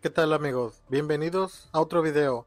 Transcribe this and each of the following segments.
¿Qué tal amigos? Bienvenidos a otro video.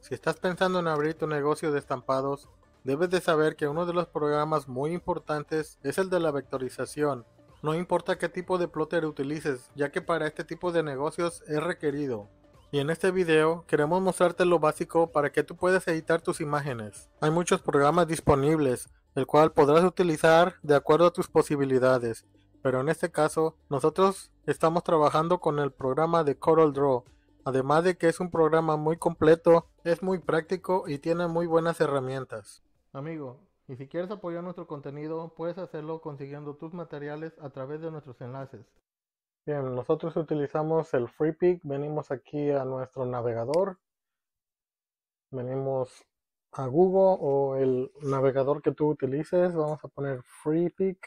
Si estás pensando en abrir tu negocio de estampados, debes de saber que uno de los programas muy importantes es el de la vectorización. No importa qué tipo de plotter utilices, ya que para este tipo de negocios es requerido. Y en este video queremos mostrarte lo básico para que tú puedas editar tus imágenes. Hay muchos programas disponibles, el cual podrás utilizar de acuerdo a tus posibilidades pero en este caso nosotros estamos trabajando con el programa de Coral Draw. Además de que es un programa muy completo, es muy práctico y tiene muy buenas herramientas. Amigo, y si quieres apoyar nuestro contenido, puedes hacerlo consiguiendo tus materiales a través de nuestros enlaces. Bien, nosotros utilizamos el FreePick, venimos aquí a nuestro navegador, venimos a Google o el navegador que tú utilices, vamos a poner FreePick.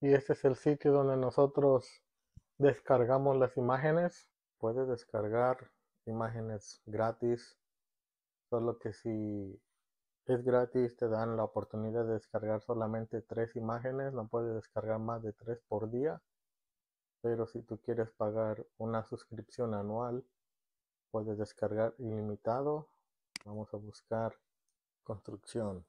y este es el sitio donde nosotros descargamos las imágenes puedes descargar imágenes gratis solo que si es gratis te dan la oportunidad de descargar solamente tres imágenes no puedes descargar más de tres por día pero si tú quieres pagar una suscripción anual puedes descargar ilimitado vamos a buscar construcción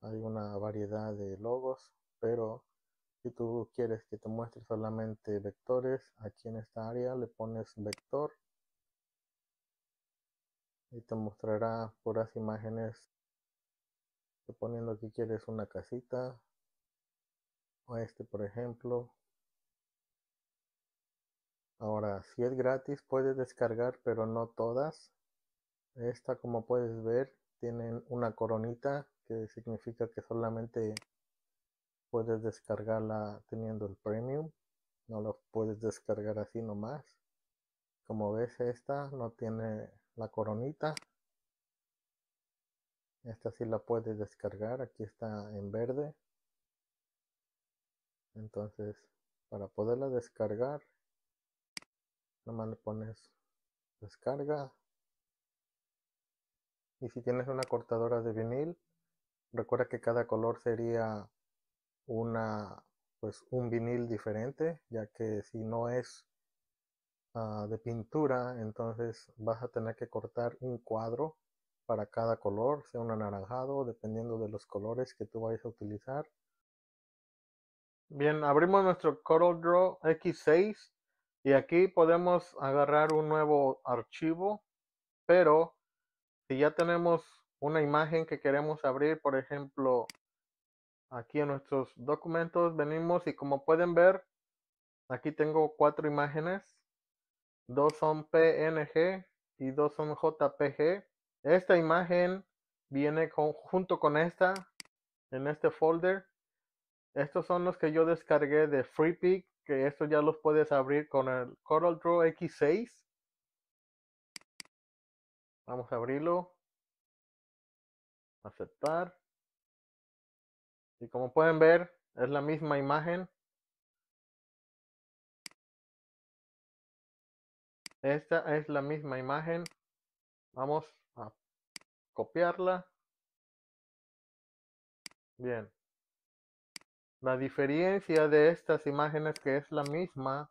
hay una variedad de logos, pero si tú quieres que te muestre solamente vectores, aquí en esta área le pones vector y te mostrará puras imágenes poniendo que quieres una casita o este por ejemplo ahora si es gratis puedes descargar pero no todas esta como puedes ver tienen una coronita que significa que solamente puedes descargarla teniendo el premium no la puedes descargar así nomás como ves esta no tiene la coronita esta sí la puedes descargar aquí está en verde entonces para poderla descargar nomás le pones descarga y si tienes una cortadora de vinil Recuerda que cada color sería una pues un vinil diferente, ya que si no es ah, de pintura, entonces vas a tener que cortar un cuadro para cada color, sea un anaranjado, dependiendo de los colores que tú vayas a utilizar. Bien, abrimos nuestro CorelDRAW X6 y aquí podemos agarrar un nuevo archivo, pero si ya tenemos una imagen que queremos abrir, por ejemplo, aquí en nuestros documentos venimos y como pueden ver, aquí tengo cuatro imágenes. Dos son PNG y dos son JPG. Esta imagen viene junto con esta en este folder. Estos son los que yo descargué de FreePic, que estos ya los puedes abrir con el CorelDRAW X6. Vamos a abrirlo aceptar. Y como pueden ver, es la misma imagen. Esta es la misma imagen. Vamos a copiarla. Bien. La diferencia de estas imágenes que es la misma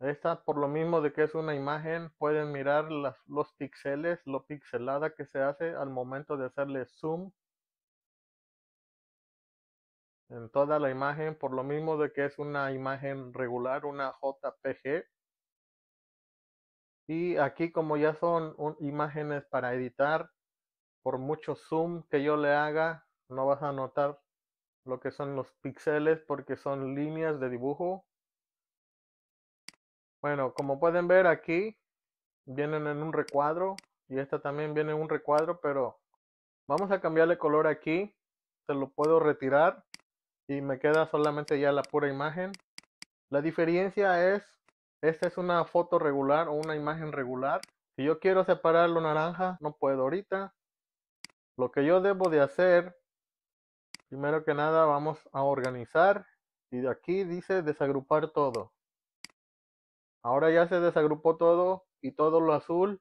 esta, por lo mismo de que es una imagen, pueden mirar los píxeles, lo pixelada que se hace al momento de hacerle zoom en toda la imagen, por lo mismo de que es una imagen regular, una JPG. Y aquí como ya son imágenes para editar, por mucho zoom que yo le haga, no vas a notar lo que son los píxeles porque son líneas de dibujo bueno, como pueden ver aquí, vienen en un recuadro y esta también viene en un recuadro, pero vamos a cambiarle color aquí. Se lo puedo retirar y me queda solamente ya la pura imagen. La diferencia es, esta es una foto regular o una imagen regular. Si yo quiero separar lo naranja, no puedo ahorita. Lo que yo debo de hacer, primero que nada vamos a organizar y de aquí dice desagrupar todo. Ahora ya se desagrupó todo y todo lo azul,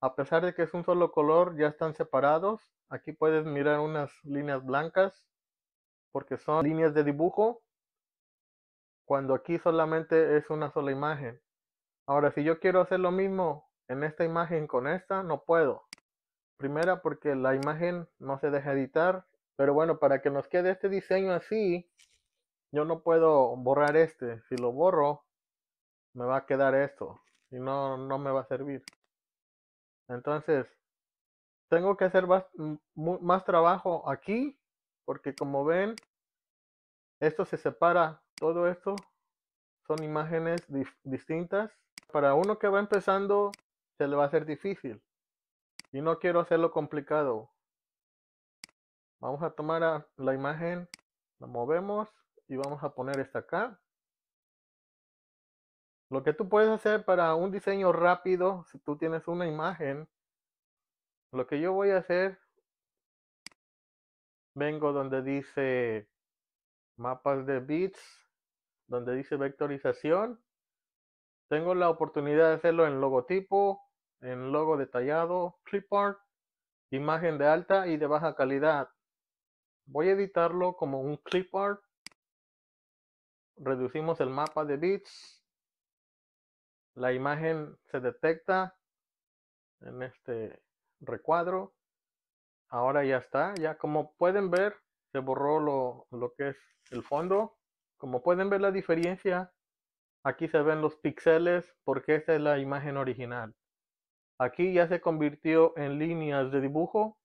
a pesar de que es un solo color, ya están separados. Aquí puedes mirar unas líneas blancas porque son líneas de dibujo, cuando aquí solamente es una sola imagen. Ahora, si yo quiero hacer lo mismo en esta imagen con esta, no puedo. Primera, porque la imagen no se deja editar. Pero bueno, para que nos quede este diseño así, yo no puedo borrar este. Si lo borro, me va a quedar esto y no, no me va a servir. Entonces, tengo que hacer más, mm, más trabajo aquí porque como ven, esto se separa, todo esto son imágenes distintas. Para uno que va empezando, se le va a hacer difícil. Y no quiero hacerlo complicado. Vamos a tomar la imagen, la movemos y vamos a poner esta acá. Lo que tú puedes hacer para un diseño rápido, si tú tienes una imagen, lo que yo voy a hacer, vengo donde dice mapas de bits, donde dice vectorización. Tengo la oportunidad de hacerlo en logotipo, en logo detallado, clipart, imagen de alta y de baja calidad. Voy a editarlo como un clipart. Reducimos el mapa de bits la imagen se detecta en este recuadro. Ahora ya está, ya como pueden ver, se borró lo, que es el fondo. Como pueden ver la diferencia, aquí se ven los píxeles porque esta es la imagen original. Aquí ya se convirtió en líneas de dibujo.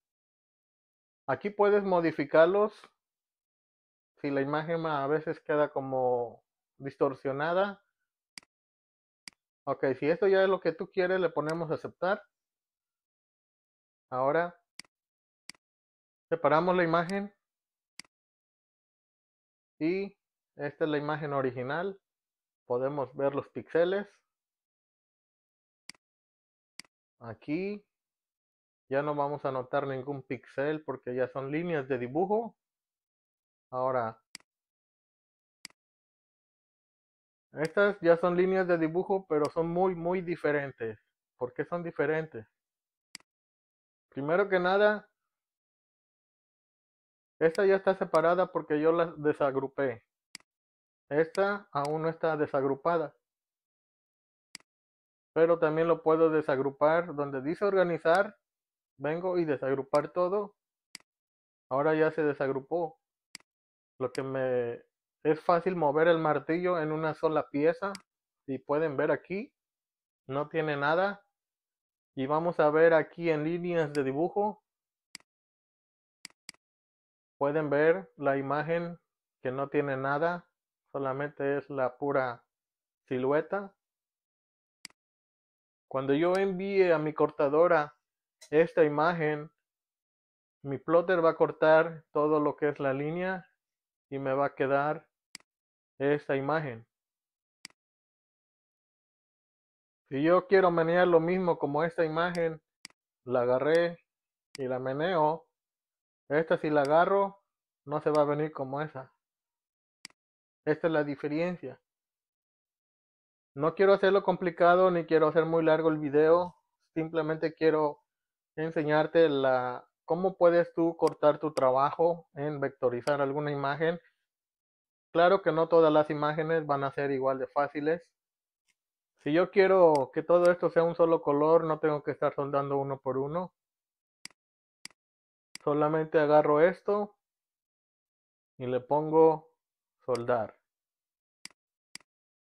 Aquí puedes modificarlos. Si la imagen a veces queda como distorsionada, Ok, si esto ya es lo que tú quieres, le ponemos aceptar. Ahora, separamos la imagen. Y esta es la imagen original. Podemos ver los píxeles. Aquí ya no vamos a notar ningún píxel porque ya son líneas de dibujo. Ahora Estas ya son líneas de dibujo, pero son muy, muy diferentes. ¿Por qué son diferentes? Primero que nada, esta ya está separada porque yo la desagrupé. Esta aún no está desagrupada. Pero también lo puedo desagrupar. Donde dice organizar, vengo y desagrupar todo. Ahora ya se desagrupó. Lo que me es fácil mover el martillo en una sola pieza. Y pueden ver aquí, no tiene nada. Y vamos a ver aquí en líneas de dibujo. Pueden ver la imagen que no tiene nada. Solamente es la pura silueta. Cuando yo envíe a mi cortadora esta imagen, mi plotter va a cortar todo lo que es la línea y me va a quedar esta imagen. Si yo quiero manejar lo mismo como esta imagen, la agarré y la meneo, esta si la agarro, no se va a venir como esa. Esta es la diferencia. No quiero hacerlo complicado ni quiero hacer muy largo el video. Simplemente quiero enseñarte la, cómo puedes tú cortar tu trabajo en vectorizar alguna imagen Claro que no todas las imágenes van a ser igual de fáciles. Si yo quiero que todo esto sea un solo color, no tengo que estar soldando uno por uno. Solamente agarro esto y le pongo soldar.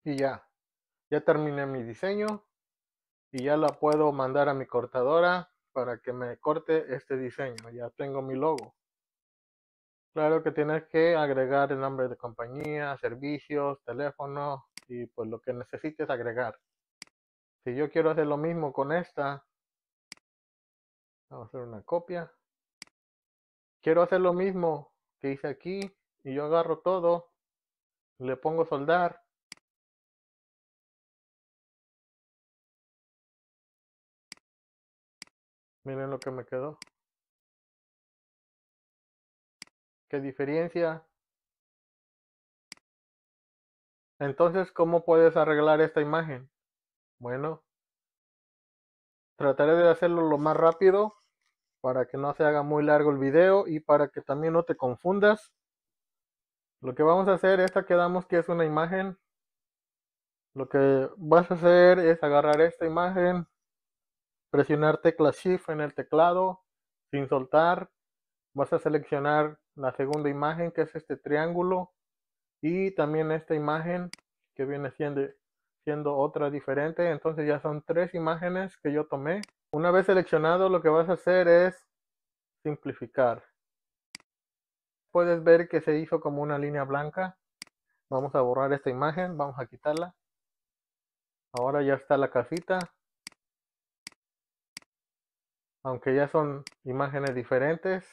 Y ya, ya terminé mi diseño y ya la puedo mandar a mi cortadora para que me corte este diseño. Ya tengo mi logo. Claro que tienes que agregar el nombre de compañía, servicios, teléfono y pues lo que necesites agregar. Si yo quiero hacer lo mismo con esta, vamos a hacer una copia. Quiero hacer lo mismo que hice aquí y yo agarro todo, le pongo soldar. Miren lo que me quedó. diferencia. Entonces, ¿cómo puedes arreglar esta imagen? Bueno, trataré de hacerlo lo más rápido para que no se haga muy largo el video y para que también no te confundas. Lo que vamos a hacer, esta que damos que es una imagen. Lo que vas a hacer es agarrar esta imagen, presionar tecla Shift en el teclado sin soltar. Vas a seleccionar la segunda imagen que es este triángulo y también esta imagen que viene siendo, siendo otra diferente. Entonces ya son tres imágenes que yo tomé. Una vez seleccionado lo que vas a hacer es simplificar. Puedes ver que se hizo como una línea blanca. Vamos a borrar esta imagen, vamos a quitarla. Ahora ya está la casita. Aunque ya son imágenes diferentes,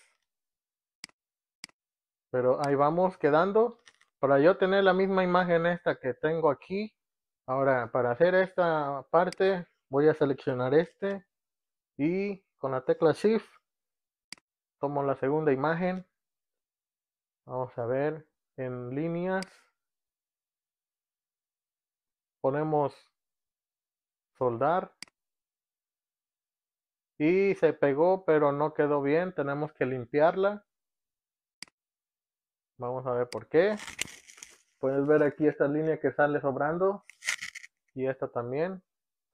pero ahí vamos quedando. Para yo tener la misma imagen esta que tengo aquí. Ahora, para hacer esta parte, voy a seleccionar este. Y con la tecla Shift, tomo la segunda imagen. Vamos a ver en líneas. Ponemos soldar. Y se pegó, pero no quedó bien. Tenemos que limpiarla. Vamos a ver por qué. Puedes ver aquí esta línea que sale sobrando. Y esta también.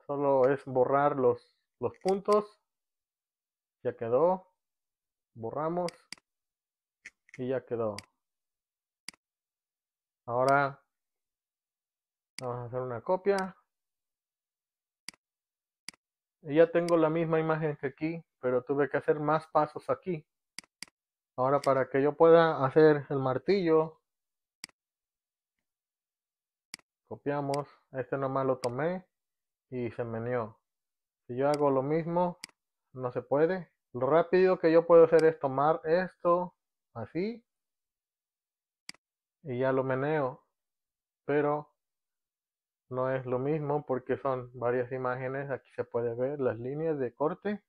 Solo es borrar los, los puntos. Ya quedó. Borramos. Y ya quedó. Ahora vamos a hacer una copia. Y ya tengo la misma imagen que aquí, pero tuve que hacer más pasos aquí. Ahora para que yo pueda hacer el martillo, copiamos, este nomás lo tomé y se meneó. Si yo hago lo mismo, no se puede. Lo rápido que yo puedo hacer es tomar esto así y ya lo meneo. Pero no es lo mismo porque son varias imágenes. Aquí se puede ver las líneas de corte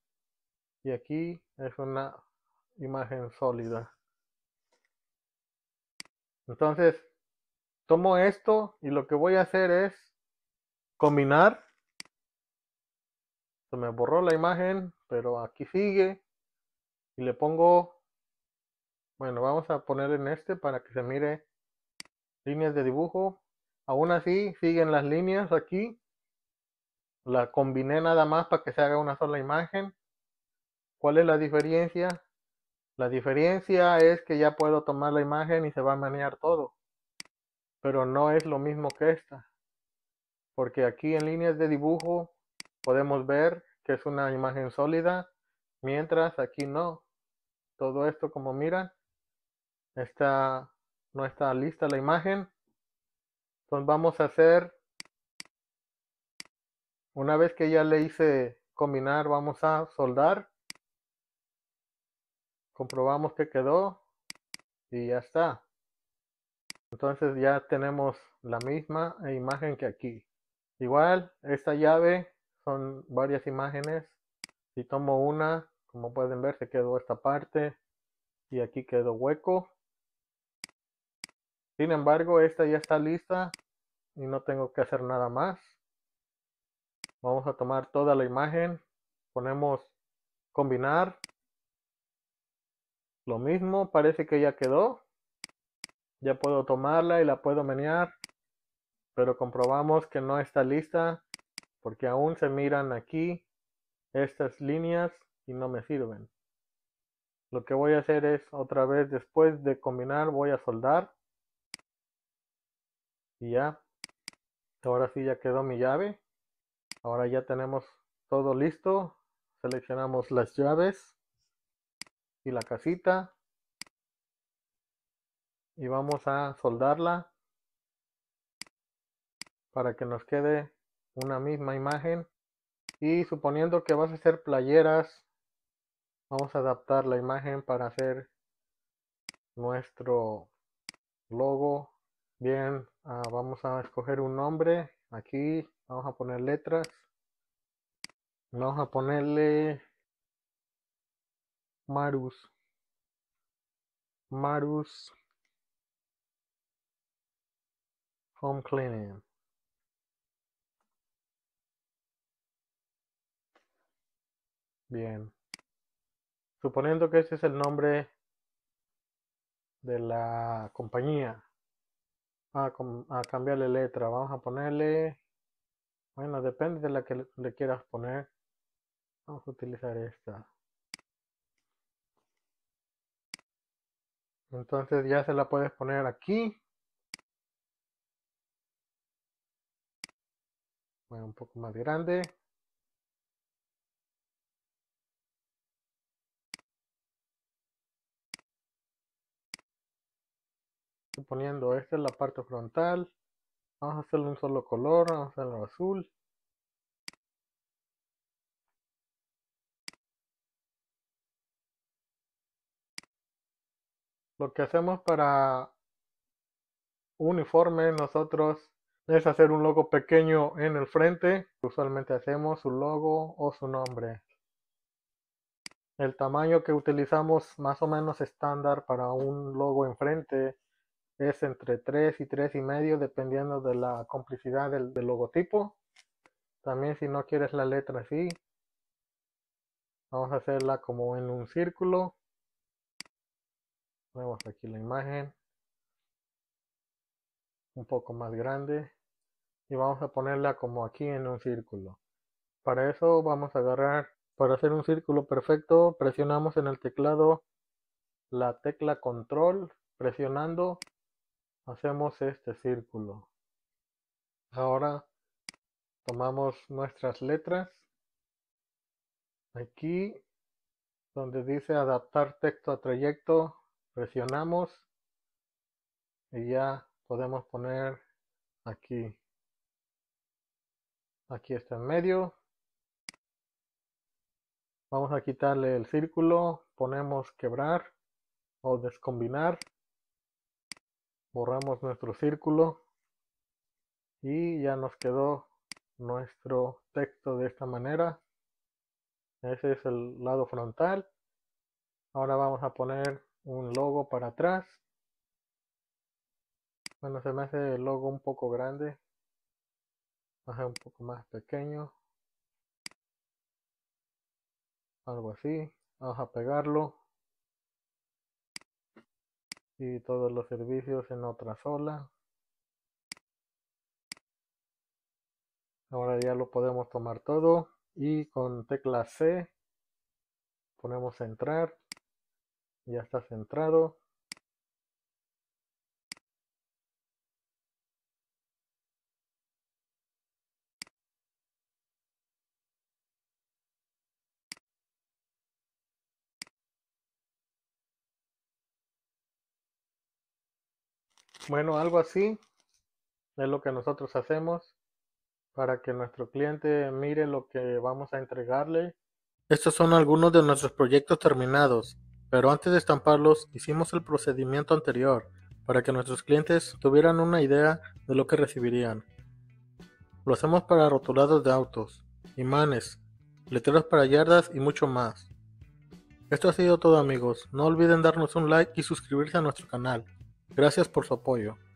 y aquí es una imagen sólida. Entonces, tomo esto y lo que voy a hacer es combinar. Se me borró la imagen, pero aquí sigue. Y le pongo, bueno, vamos a poner en este para que se mire líneas de dibujo. Aún así, siguen las líneas aquí. La combiné nada más para que se haga una sola imagen. ¿Cuál es la diferencia? La diferencia es que ya puedo tomar la imagen y se va a manejar todo. Pero no es lo mismo que esta. Porque aquí en líneas de dibujo podemos ver que es una imagen sólida, mientras aquí no. Todo esto como miran, está, no está lista la imagen. Entonces vamos a hacer, una vez que ya le hice combinar, vamos a soldar comprobamos que quedó y ya está. Entonces ya tenemos la misma imagen que aquí. Igual, esta llave son varias imágenes. Si tomo una, como pueden ver, se quedó esta parte y aquí quedó hueco. Sin embargo, esta ya está lista y no tengo que hacer nada más. Vamos a tomar toda la imagen, ponemos combinar lo mismo, parece que ya quedó. Ya puedo tomarla y la puedo menear. Pero comprobamos que no está lista porque aún se miran aquí estas líneas y no me sirven. Lo que voy a hacer es otra vez después de combinar voy a soldar. Y ya. Ahora sí ya quedó mi llave. Ahora ya tenemos todo listo. Seleccionamos las llaves y la casita y vamos a soldarla para que nos quede una misma imagen y suponiendo que vas a hacer playeras vamos a adaptar la imagen para hacer nuestro logo bien ah, vamos a escoger un nombre aquí vamos a poner letras vamos a ponerle Marus Marus Home Cleaning Bien. Suponiendo que ese es el nombre de la compañía. Ah, a cambiarle letra. Vamos a ponerle. Bueno, depende de la que le quieras poner. Vamos a utilizar esta. Entonces ya se la puedes poner aquí. Bueno, un poco más grande. Estoy poniendo, esta es la parte frontal. Vamos a hacerle un solo color, vamos a hacerlo azul. Lo que hacemos para uniforme nosotros es hacer un logo pequeño en el frente. Usualmente hacemos su logo o su nombre. El tamaño que utilizamos más o menos estándar para un logo enfrente es entre 3 y 3 y medio dependiendo de la complicidad del, del logotipo. También si no quieres la letra así, vamos a hacerla como en un círculo ponemos aquí la imagen un poco más grande y vamos a ponerla como aquí en un círculo para eso vamos a agarrar para hacer un círculo perfecto presionamos en el teclado la tecla control presionando hacemos este círculo ahora tomamos nuestras letras aquí donde dice adaptar texto a trayecto presionamos y ya podemos poner aquí aquí está en medio vamos a quitarle el círculo ponemos quebrar o descombinar borramos nuestro círculo y ya nos quedó nuestro texto de esta manera ese es el lado frontal ahora vamos a poner un logo para atrás. Bueno, se me hace el logo un poco grande. Baja un poco más pequeño. Algo así. Vamos a pegarlo. Y todos los servicios en otra sola. Ahora ya lo podemos tomar todo. Y con tecla C ponemos entrar ya está centrado. Bueno, algo así es lo que nosotros hacemos para que nuestro cliente mire lo que vamos a entregarle. Estos son algunos de nuestros proyectos terminados pero antes de estamparlos hicimos el procedimiento anterior para que nuestros clientes tuvieran una idea de lo que recibirían. Lo hacemos para rotulados de autos, imanes, letreros para yardas y mucho más. Esto ha sido todo amigos, no olviden darnos un like y suscribirse a nuestro canal. Gracias por su apoyo.